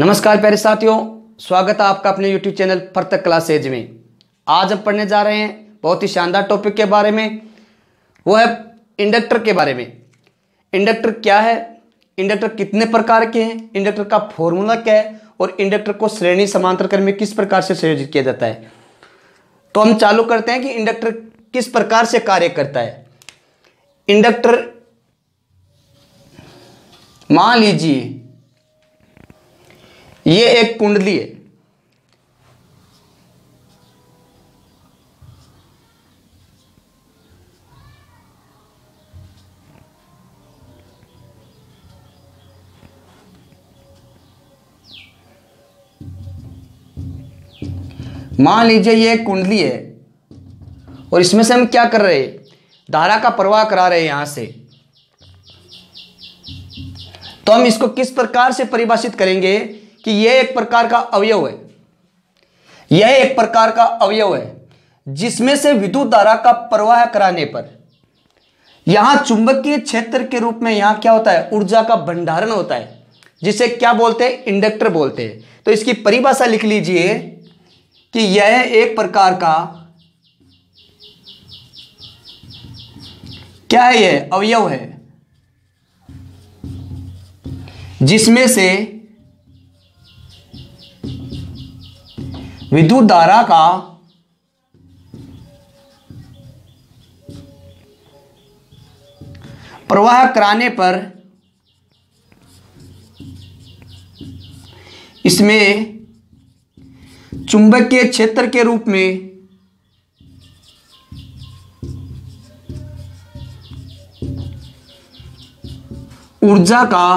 नमस्कार प्यारे साथियों स्वागत है आपका अपने YouTube चैनल क्लास क्लासेज में आज हम पढ़ने जा रहे हैं बहुत ही शानदार टॉपिक के बारे में वो है इंडक्टर के बारे में इंडक्टर क्या है इंडक्टर कितने प्रकार के हैं इंडक्टर का फॉर्मूला क्या है और इंडक्टर को श्रेणी समांतर क्रम में किस प्रकार से संयोजित किया जाता है तो हम चालू करते हैं कि इंडक्टर किस प्रकार से कार्य करता है इंडक्टर मान लीजिए ये एक कुंडली है मान लीजिए ये एक कुंडली है और इसमें से हम क्या कर रहे हैं धारा का प्रवाह करा रहे हैं यहां से तो हम इसको किस प्रकार से परिभाषित करेंगे कि यह एक प्रकार का अवयव है यह एक प्रकार का अवयव है जिसमें से विद्युत धारा का प्रवाह कराने पर यहां चुंबकीय क्षेत्र के रूप में यहां क्या होता है ऊर्जा का भंडारण होता है जिसे क्या बोलते हैं इंडक्टर बोलते हैं तो इसकी परिभाषा लिख लीजिए कि यह एक प्रकार का क्या है यह अवयव है जिसमें से विद्युत धारा का प्रवाह कराने पर इसमें चुंबकीय क्षेत्र के रूप में ऊर्जा का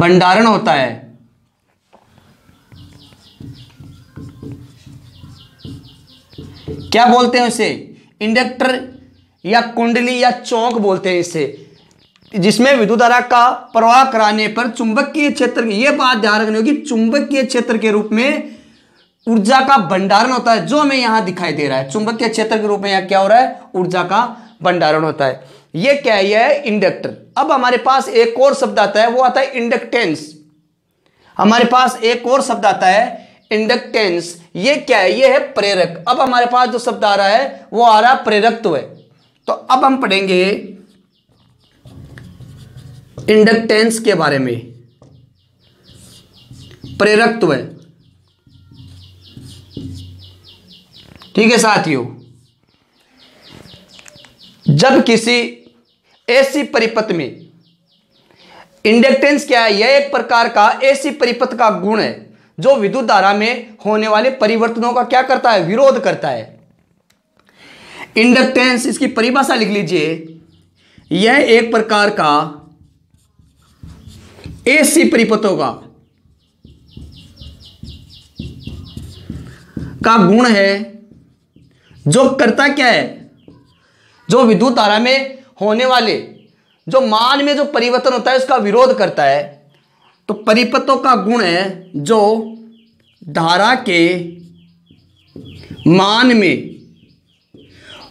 भंडारण होता है क्या बोलते हैं उसे इंडक्टर या कुंडली या चौक बोलते हैं इसे जिसमें विद्युत धारा का प्रवाह कराने पर चुंबकीय क्षेत्र की यह बात ध्यान रखनी होगी चुंबकीय क्षेत्र के रूप में ऊर्जा का भंडारण होता है जो हमें यहां दिखाई दे रहा है चुंबकीय क्षेत्र के रूप में यहां क्या हो रहा है ऊर्जा का भंडारण होता है यह क्या है यह इंडक्टर अब हमारे पास एक और शब्द आता है वो आता है इंडक्टेंस हमारे पास एक और शब्द आता है इंडक्टेंस ये क्या है ये है प्रेरक अब हमारे पास जो शब्द आ रहा है वो आ रहा है प्रेरकत्व है तो अब हम पढ़ेंगे इंडक्टेंस के बारे में प्रेरकत्व है ठीक है साथियों जब किसी ऐसी परिपथ में इंडक्टेंस क्या है यह एक प्रकार का ऐसी परिपथ का गुण है जो विद्युत धारा में होने वाले परिवर्तनों का क्या करता है विरोध करता है इंडक्टेंस इसकी परिभाषा लिख लीजिए यह एक प्रकार का एसी परिपथों का का गुण है जो करता क्या है जो विद्युत धारा में होने वाले जो मान में जो परिवर्तन होता है उसका विरोध करता है तो परिपतों का गुण है जो धारा के मान में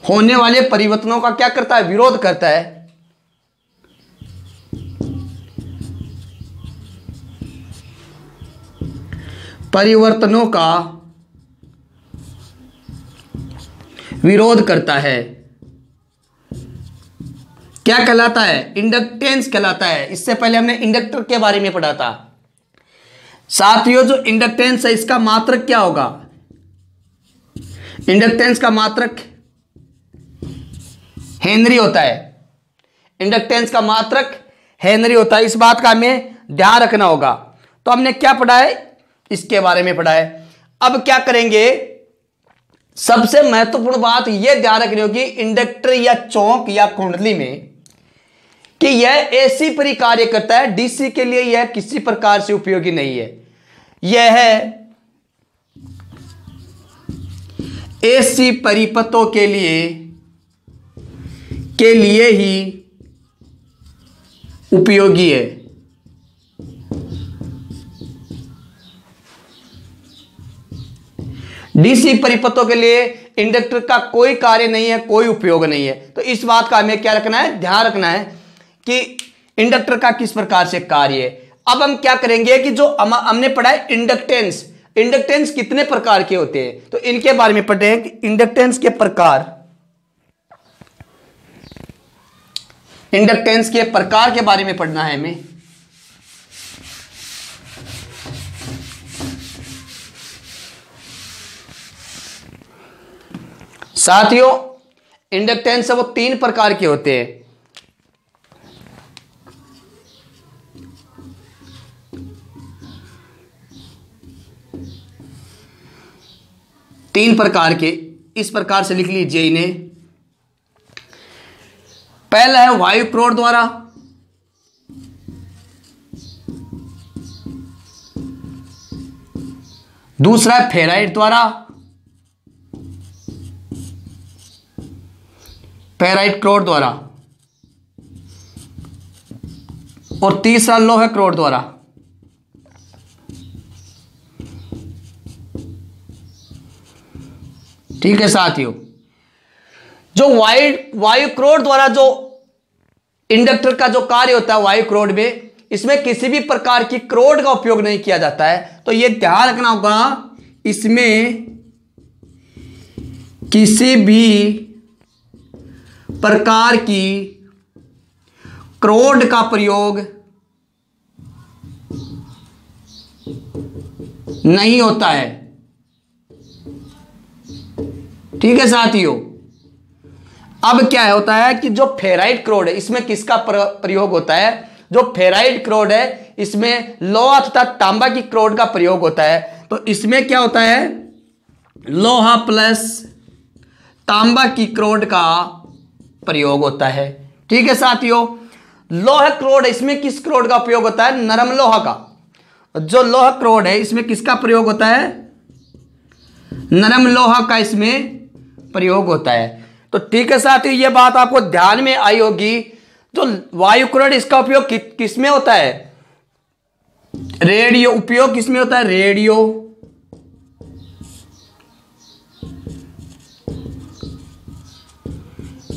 होने वाले परिवर्तनों का क्या करता है विरोध करता है परिवर्तनों का विरोध करता है क्या कहलाता है इंडक्टेंस कहलाता है इससे पहले हमने इंडक्टर के बारे में पढ़ा था साथियों जो इंडक्टेंस है इसका मात्रक क्या होगा इंडक्टेंस का मात्रक हेनरी होता है इंडक्टेंस का मात्रक हेनरी होता है इस बात का हमें ध्यान रखना होगा तो हमने क्या पढ़ा है इसके बारे में पढ़ा है अब क्या करेंगे सबसे महत्वपूर्ण बात यह ध्यान रखनी होगी इंडक्टर या चौक या कुंडली में कि यह एसी पर ही कार्य करता है डीसी के लिए यह किसी प्रकार से उपयोगी नहीं है यह एसी परिपथों के लिए के लिए ही उपयोगी है डीसी परिपथों के लिए इंडक्टर का कोई कार्य नहीं है कोई उपयोग नहीं है तो इस बात का हमें क्या रखना है ध्यान रखना है कि इंडक्टर का किस प्रकार से कार्य है अब हम क्या करेंगे कि जो हमने पढ़ा है इंडक्टेंस इंडक्टेंस कितने प्रकार के होते हैं तो इनके बारे में पढ़े हैं कि इंडक्टेंस के प्रकार इंडक्टेंस के प्रकार के बारे में पढ़ना है हमें साथियों इंडक्टेंस वो तीन प्रकार के होते हैं तीन प्रकार के इस प्रकार से लिख लीजिए इन्हें पहला है वायु प्रोड़ द्वारा दूसरा है फेराइट द्वारा पेराइट क्रोड द्वारा और तीसरा लोह क्रोड द्वारा ठीक है साथियों जो वायु वायु क्रोड द्वारा जो इंडक्टर का जो कार्य होता है वायु क्रोड में इसमें किसी भी प्रकार की क्रोड का उपयोग नहीं किया जाता है तो यह ध्यान रखना होगा इसमें किसी भी प्रकार की क्रोड का प्रयोग नहीं होता है ठीक है साथियों अब क्या होता है कि जो फेराइट क्रोड है इसमें किसका प्रयोग होता है जो फेराइट क्रोड है इसमें लोहा तथा तांबा की क्रोड का प्रयोग होता है तो इसमें क्या होता है लोहा प्लस तांबा की क्रोड का प्रयोग होता है ठीक है साथियों लोह क्रोड इसमें किस क्रोड का प्रयोग होता है नरम लोहा का जो लोह क्रोड है इसमें किसका प्रयोग होता है नरम लोहा का इसमें प्रयोग होता है तो ठीक है ही ये बात आपको ध्यान में आई होगी तो वायुकरण इसका उपयोग कि, किस में होता है रेडियो उपयोग किस में होता है रेडियो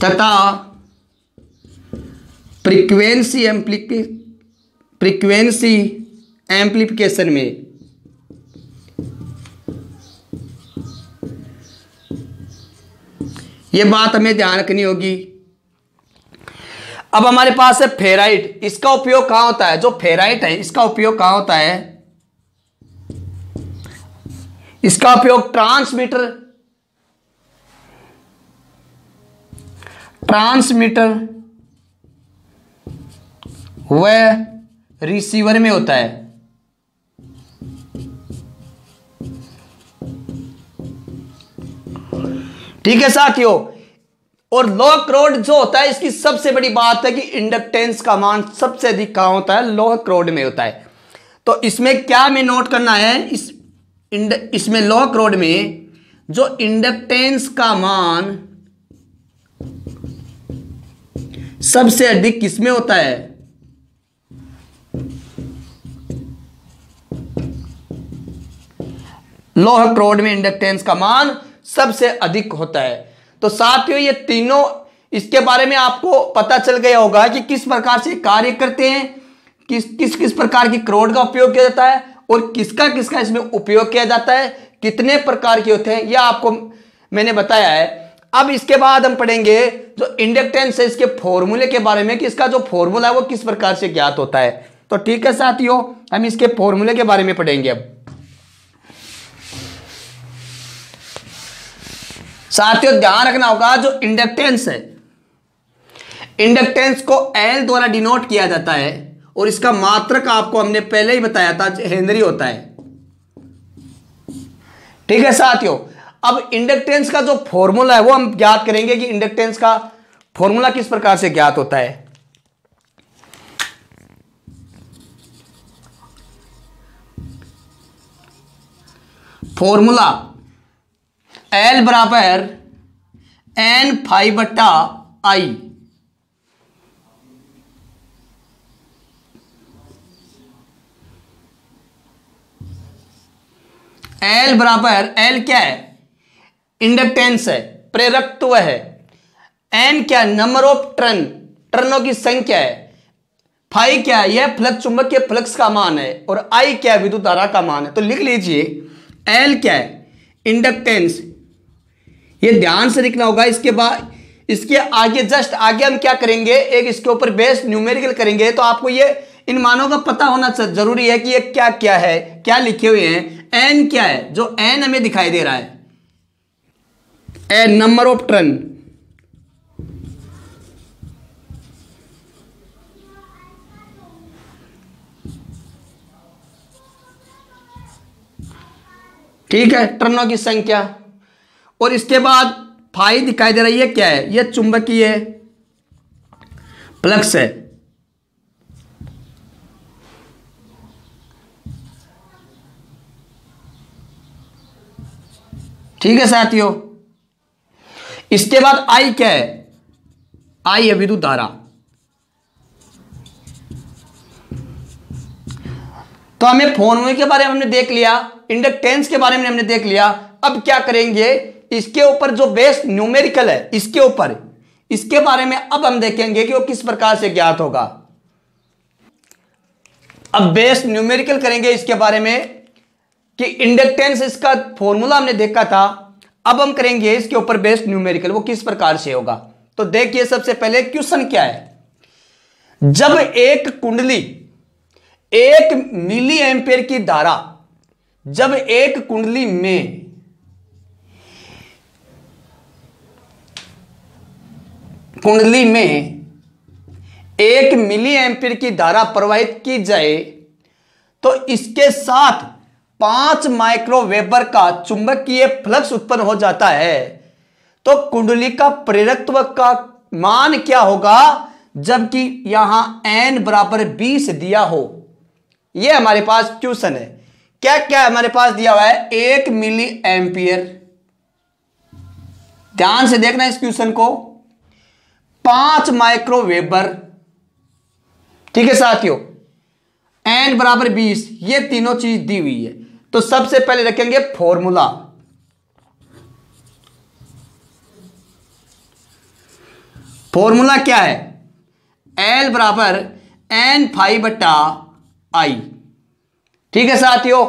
तथा फ्रीक्वेंसी एम्प्लीके फ्रीक्वेंसी एम्प्लीफिकेशन में ये बात हमें ध्यान रखनी होगी अब हमारे पास है फेराइट इसका उपयोग कहां होता है जो फेराइट है इसका उपयोग कहां होता है इसका उपयोग ट्रांसमीटर ट्रांसमीटर वह रिसीवर में होता है ठीक है साथियों और लोह क्रोड जो होता है इसकी सबसे बड़ी बात है कि इंडक्टेंस का मान सबसे अधिक कहा होता है लोह क्रोड में होता है तो इसमें क्या हमें नोट करना है इस इसमें लोह क्रोड में जो इंडक्टेंस का मान सबसे अधिक किसमें होता है लोह क्रोड में इंडक्टेंस का मान सबसे अधिक होता है तो साथियों ये तीनों इसके बारे में आपको पता चल गया होगा कि किस प्रकार से कार्य करते हैं किस किस किस प्रकार की करोड़ का उपयोग किया जाता है और किसका किसका इसमें उपयोग किया जाता है कितने प्रकार के होते हैं यह आपको मैंने बताया है अब इसके बाद हम पढ़ेंगे जो इंडक्टेंस है इसके फॉर्मूले के बारे में कि इसका जो फॉर्मूला है वो किस प्रकार से ज्ञात होता है तो ठीक है साथियों हम इसके फॉर्मूले के बारे में पढ़ेंगे अब साथियों ध्यान रखना होगा जो इंडक्टेंस है इंडक्टेंस को एल द्वारा डिनोट किया जाता है और इसका मात्रक आपको हमने पहले ही बताया था हेनरी होता है ठीक है साथियों अब इंडक्टेंस का जो फॉर्मूला है वो हम ज्ञात करेंगे कि इंडक्टेंस का फॉर्मूला किस प्रकार से ज्ञात होता है फॉर्मूला एल बराबर एन फाइव बट्टा आई एल बराबर एल क्या है इंडक्टेंस है प्रेरकत्व है एन क्या नंबर ऑफ टर्न टर्नों की संख्या है फाइव क्या है यह फ्लक्स चुंबक के फ्लक्स का मान है और आई क्या विद्युत धारा का मान है तो लिख लीजिए एल क्या है इंडक्टेंस ये ध्यान से लिखना होगा इसके बाद इसके आगे जस्ट आगे हम क्या करेंगे एक इसके ऊपर बेस्ट न्यूमेरिकल करेंगे तो आपको ये इन मानों का पता होना जरूरी है कि ये क्या क्या है क्या लिखे हुए हैं एन क्या है जो एन हमें दिखाई दे रहा है एन नंबर ऑफ टर्न ठीक है टर्नों की संख्या और इसके बाद फाई दिखाई दे रही है क्या है यह चुंबकीय प्लक्स है ठीक है साथियों इसके बाद आई क्या है आई है विद्युत धारा तो हमें फोनवे के बारे में हमने देख लिया इंडक्टेंस के बारे में हमने देख लिया अब क्या करेंगे इसके ऊपर जो बेस्ट न्यूमेरिकल है इसके ऊपर इसके बारे में अब हम देखेंगे कि वो किस प्रकार से ज्ञात होगा अब बेस्ट न्यूमेरिकल करेंगे इसके बारे में कि इंडक्टेंस इसका फॉर्मूला हमने देखा था अब हम करेंगे इसके ऊपर बेस्ट न्यूमेरिकल वो किस प्रकार से होगा तो देखिए सबसे पहले क्वेश्चन क्या है जब एक कुंडली एक मिली एम्पेयर की धारा जब एक कुंडली में कुंडली में एक मिली एम्पियर की धारा प्रवाहित की जाए तो इसके साथ पांच माइक्रोवेबर का चुंबकीय फ्लक्स उत्पन्न हो जाता है तो कुंडली का प्रेरकत्व का मान क्या होगा जबकि यहां एन बराबर बीस दिया हो यह हमारे पास क्वेश्चन है क्या क्या हमारे पास दिया हुआ है एक मिली एम्पियर ध्यान से देखना इस क्वेश्चन को पांच माइक्रोवेबर ठीक है साथियों एन बराबर बीस ये तीनों चीज दी हुई है तो सबसे पहले रखेंगे फॉर्मूला फॉर्मूला क्या है एल बराबर एन फाइव बटा आई ठीक है साथियों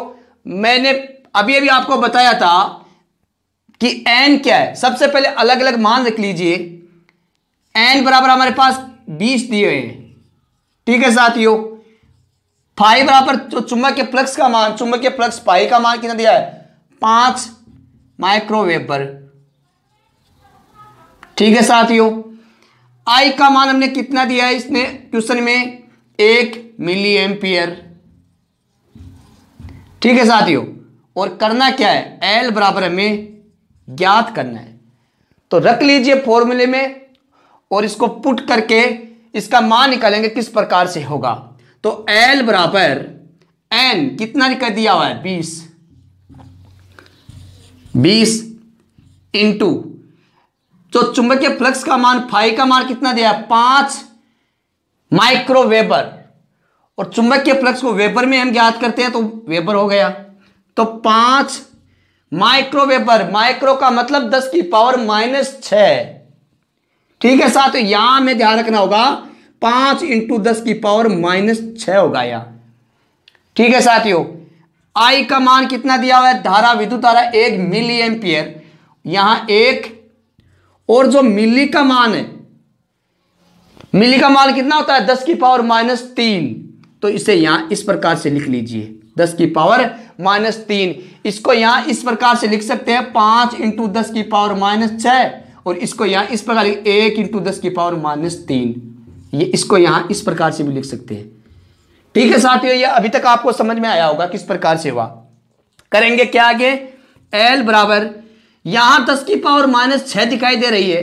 मैंने अभी अभी आपको बताया था कि एन क्या है सबसे पहले अलग अलग मान रख लीजिए एन बराबर हमारे पास बीस दिए हुए हैं ठीक है साथियों फाइव बराबर जो चुंबक के प्लक्स का मान चुंबक के प्लक्स पाई का मान कितना दिया है पांच माइक्रोवेव पर ठीक है साथियों आई का मान हमने कितना दिया है इसने क्वेश्चन में एक मिली एम्पियर ठीक है साथियों और करना क्या है एल बराबर हमें ज्ञात करना है तो रख लीजिए फॉर्मूले में और इसको पुट करके इसका मान निकालेंगे किस प्रकार से होगा तो L बराबर एन कितना कर दिया हुआ है बीस बीस इंटू तो चुंबकीय फ्लक्स का मान फाइव का मान कितना दिया है पांच माइक्रोवेबर और चुंबकीय फ्लक्स को वेबर में हम याद करते हैं तो वेबर हो गया तो पांच माइक्रोवेबर माइक्रो का मतलब दस की पावर माइनस छह ठीक है साथ यहां में ध्यान रखना होगा पांच इंटू दस की पावर माइनस छह होगा यहां ठीक है साथियों आई का मान कितना दिया हुआ है धारा विद्युत धारा एक मिली एम्पियर यहां एक और जो मिली का मान है मिली का मान कितना होता है दस की पावर माइनस तीन तो इसे यहां इस प्रकार से लिख लीजिए दस की पावर माइनस तीन इसको यहां इस प्रकार से लिख सकते हैं पांच इंटू दस की पावर माइनस छह और इसको यहाँ इस प्रकार एक इंटू दस की पावर माइनस तीन ये इसको यहाँ इस प्रकार से भी लिख सकते हैं ठीक है साथियों ये अभी तक आपको समझ में आया होगा किस प्रकार से हुआ करेंगे क्या आगे एल बराबर यहां दस की पावर माइनस छह दिखाई दे रही है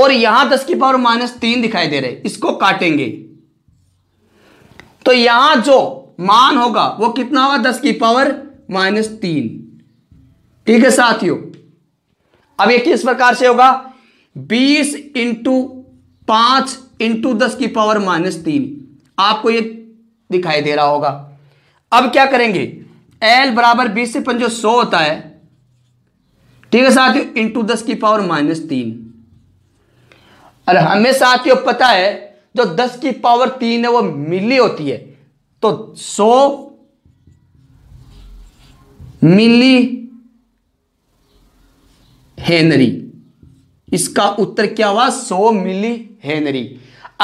और यहां दस की पावर माइनस तीन दिखाई दे रहे इसको काटेंगे तो यहां जो मान होगा वो कितना होगा दस की पावर माइनस तीन ठीक है साथियों अब ये किस प्रकार से होगा बीस इंटू पांच इंटू दस की पावर माइनस तीन आपको ये दिखाई दे रहा होगा अब क्या करेंगे एल बराबर बीस से पंजो सौ होता है ठीक है साथियों इंटू दस की पावर माइनस तीन और हमें साथियों पता है जो दस की पावर तीन है वो मिली होती है तो सो मिली हेनरी इसका उत्तर क्या हुआ सो मिली हेनरी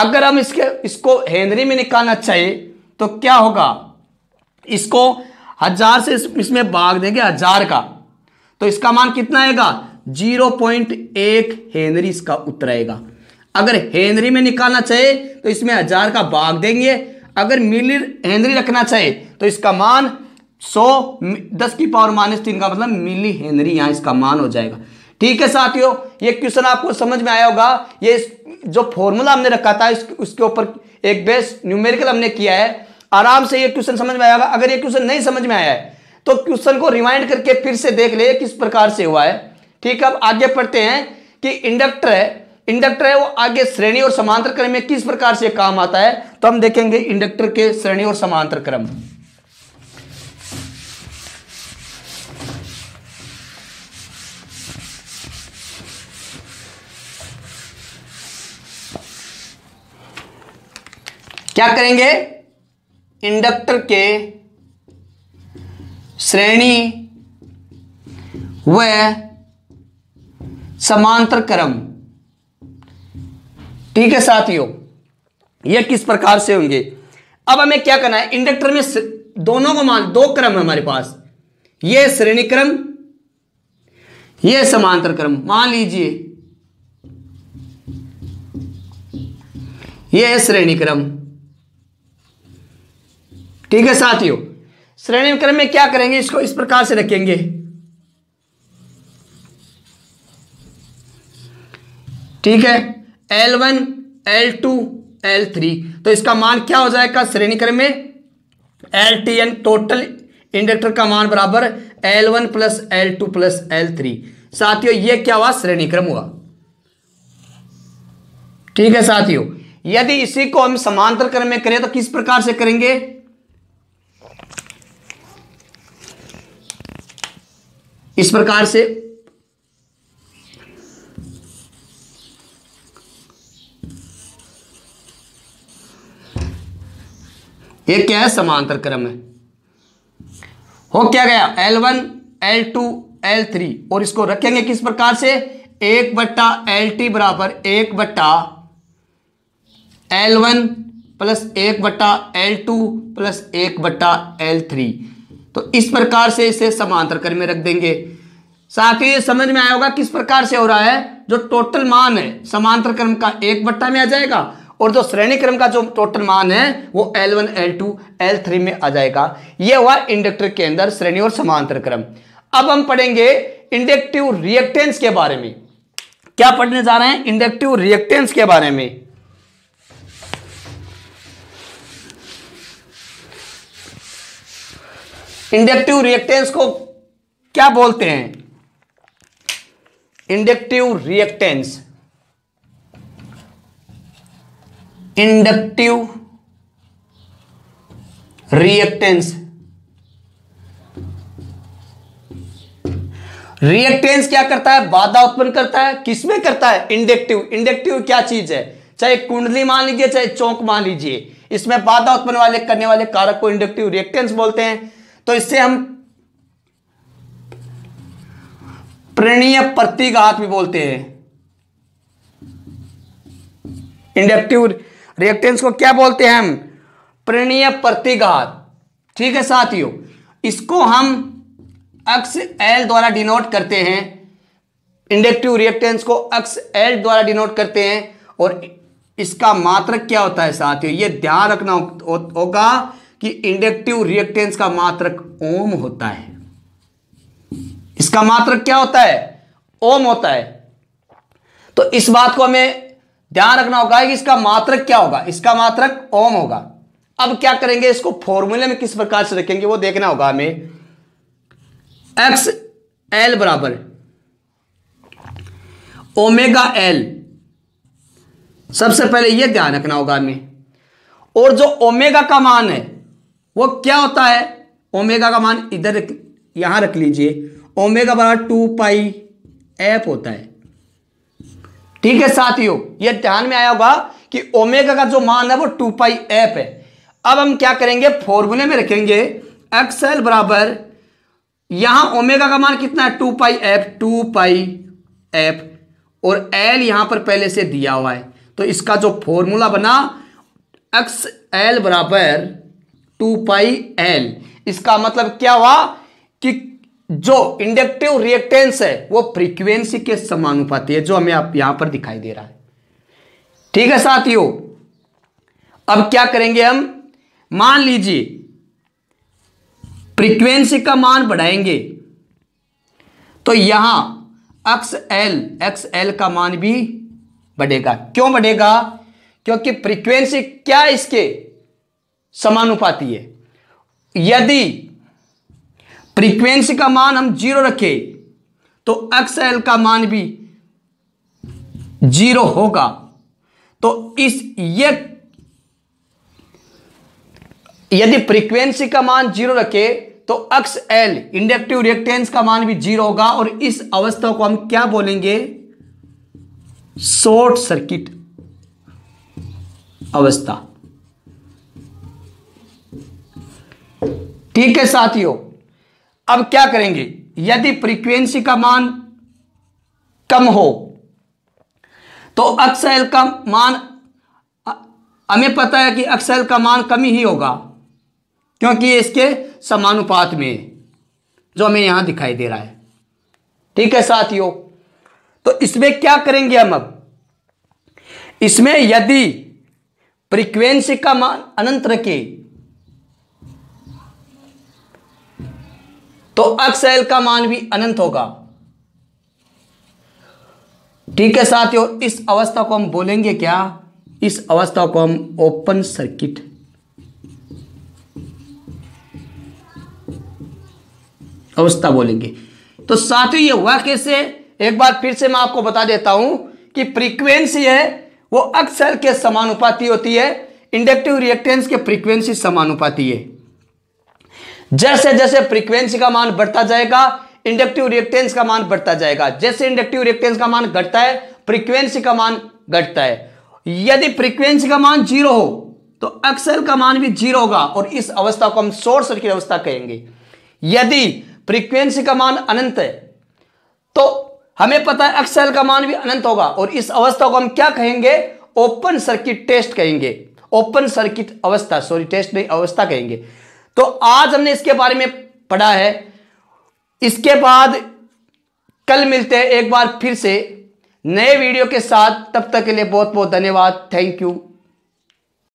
अगर हम इसके इसको हेनरी में निकालना चाहिए तो क्या होगा इसको हजार से इसमें भाग देंगे हजार का तो इसका मान कितना आएगा जीरो पॉइंट एक हेनरी इसका उत्तर आएगा अगर हेनरी में निकालना चाहिए तो इसमें हजार का भाग देंगे अगर मिली हेनरी रखना चाहिए तो इसका मान सौ दस की पावर माइनस तीन का मतलब मिली हेनरी यहां इसका मान हो जाएगा ठीक है साथियों ये क्वेश्चन आपको समझ में आया होगा ये जो फॉर्मूला हमने रखा था उसके ऊपर एक बेस न्यूमेरिकल हमने किया है आराम से ये क्वेश्चन समझ में आएगा अगर ये क्वेश्चन नहीं समझ में आया है तो क्वेश्चन को रिमाइंड करके फिर से देख ले किस प्रकार से हुआ है ठीक है अब आगे पढ़ते हैं कि इंडक्टर है इंडक्टर है वो आगे श्रेणी और समांतर क्रम में किस प्रकार से काम आता है तो हम देखेंगे इंडक्टर के श्रेणी और समांतर क्रम क्या करेंगे इंडक्टर के श्रेणी व समांतर क्रम ठीक है साथियों ये किस प्रकार से होंगे अब हमें क्या करना है इंडक्टर में दोनों को मान दो क्रम है हमारे पास ये श्रेणी क्रम यह समांतर क्रम मान लीजिए यह श्रेणी क्रम ठीक है साथियों श्रेणी क्रम में क्या करेंगे इसको इस प्रकार से रखेंगे ठीक है L one L two L three तो इसका मान क्या हो जाएगा श्रेणी क्रम में L T N total inductor का मान बराबर L one plus L two plus L three साथियों ये क्या हुआ श्रेणी क्रम हुआ ठीक है साथियों यदि इसी को हम समांतर क्रम में करें तो किस प्रकार से करेंगे इस प्रकार से ये क्या है समांतर क्रम है हो क्या गया L one L two L three और इसको रखेंगे किस प्रकार से एक बट्टा एल टी बराबर एक बट्टा एल वन प्लस एक बट्टा एल टू प्लस एक बट्टा एल थ्री तो इस प्रकार से इसे समांतर क्रम में रख देंगे साथ ही समझ में आया होगा किस प्रकार से हो रहा है जो टोटल मान है समांतर क्रम का एक बट्टा में आ जाएगा और जो श्रेणी क्रम का जो टोटल मान है वो L1, L2, L3 में आ जाएगा यह हुआ इंडक्टर के अंदर श्रेणी और समांतर क्रम अब हम पढ़ेंगे इंडक्टिव रिएक्टेंस के बारे में क्या पढ़ने जा रहे हैं इंडक्टिव रिएक्टेंस के बारे में इंडक्टिव रिएक्टेंस को क्या बोलते हैं inductive reactance inductive reactance reactance क्या करता है बाधा उत्पन्न करता है किसमें करता है इंडक्टिव इंडक्टिव क्या चीज है चाहे कुंडली मान लीजिए चाहे चौक मान लीजिए इसमें बाधा उत्पन्न वाले करने वाले कारक को इंडक्टिव रिएक्टेंस बोलते हैं तो इससे हम प्रणीय प्रतिघात भी बोलते हैं इंडक्टिव रिएक्टेंस को क्या बोलते हैं हम प्रणीय प्रतिघात ठीक है साथियों इसको हम अक्स एल द्वारा डिनोट करते हैं इंडक्टिव रिएक्टेंस को अक्स एल द्वारा डिनोट करते हैं और इसका मात्रक क्या होता है साथियों ये ध्यान रखना होगा कि इंडक्टिव रिएक्टेंस का मात्रक ओम होता है इसका मात्रक क्या होता है ओम होता है तो इस बात को हमें ध्यान रखना होगा कि इसका मात्रक क्या होगा इसका मात्रक ओम होगा अब क्या करेंगे इसको फॉर्मूले में किस प्रकार से रखेंगे वो देखना होगा हमें एक्स एल बराबर ओमेगा एल सबसे पहले यह ध्यान रखना होगा हमें और जो ओमेगा का मान है वो क्या होता है ओमेगा का मान इधर यहां रख लीजिए ओमेगा बराबर टू पाई एफ होता है ठीक है साथियों ये ध्यान में आया होगा कि ओमेगा का जो मान है वो टू पाई एफ है अब हम क्या करेंगे फॉर्मूले में रखेंगे एक्सएल बराबर यहां ओमेगा का मान कितना है two pi F two pi F और एल यहां पर पहले से दिया हुआ है तो इसका जो फॉर्मूला बना एक्स एल बराबर टू पाई एल इसका मतलब क्या हुआ कि जो इंडक्टिव रिएक्टेंस है वो फ्रीक्वेंसी के समानुपाती है जो हमें आप यहां पर दिखाई दे रहा है ठीक है साथियों अब क्या करेंगे हम मान लीजिए फ्रीक्वेंसी का मान बढ़ाएंगे तो यहां एक्स एल एक्स एल का मान भी बढ़ेगा क्यों बढ़ेगा क्योंकि फ्रीक्वेंसी क्या है इसके समानुपाती है यदि फ्रीक्वेंसी का मान हम जीरो रखें तो एक्स एल का मान भी जीरो होगा तो इस ये यदि फ्रीक्वेंसी का मान जीरो रखे तो अक्स एल इंडक्टिव रिएक्टेंस का मान भी जीरो होगा और इस अवस्था को हम क्या बोलेंगे शॉर्ट सर्किट अवस्था ठीक है साथियों अब क्या करेंगे यदि फ्रीक्वेंसी का मान कम हो तो अक्सएल का मान हमें पता है कि अक्सएल का मान कम ही होगा क्योंकि इसके समानुपात में जो हमें यहां दिखाई दे रहा है ठीक है साथियों तो इसमें क्या करेंगे हम अब इसमें यदि फ्रीक्वेंसी का मान अनंत रखें तो एक्स एल का मान भी अनंत होगा ठीक है साथियों इस अवस्था को हम बोलेंगे क्या इस अवस्था को हम ओपन सर्किट अवस्था बोलेंगे तो साथियों ये हुआ कैसे एक बार फिर से मैं आपको बता देता हूं कि फ्रीक्वेंसी है वो अक्सर के समानुपाती होती है इंडक्टिव रिएक्टेंस के फ्रीक्वेंसी समानुपाती है जैसे जैसे फ्रीक्वेंसी का मान बढ़ता जाएगा इंडक्टिव रिएक्टेंस का मान बढ़ता जाएगा जैसे इंडक्टिव रिएक्टेंस का मान घटता है फ्रीक्वेंसी का मान घटता है यदि फ्रीक्वेंसी का मान जीरो हो तो अक्सर का मान भी जीरो होगा और इस अवस्था को हम शोर सर्किट अवस्था कहेंगे यदि फ्रीक्वेंसी का मान अनंत है तो हमें पता है अक्सर का मान भी अनंत होगा और इस अवस्था को हम क्या कहेंगे ओपन सर्किट टेस्ट कहेंगे ओपन सर्किट अवस्था सॉरी टेस्ट नहीं अवस्था कहेंगे तो आज हमने इसके बारे में पढ़ा है इसके बाद कल मिलते हैं एक बार फिर से नए वीडियो के साथ तब तक के लिए बहुत बहुत धन्यवाद थैंक यू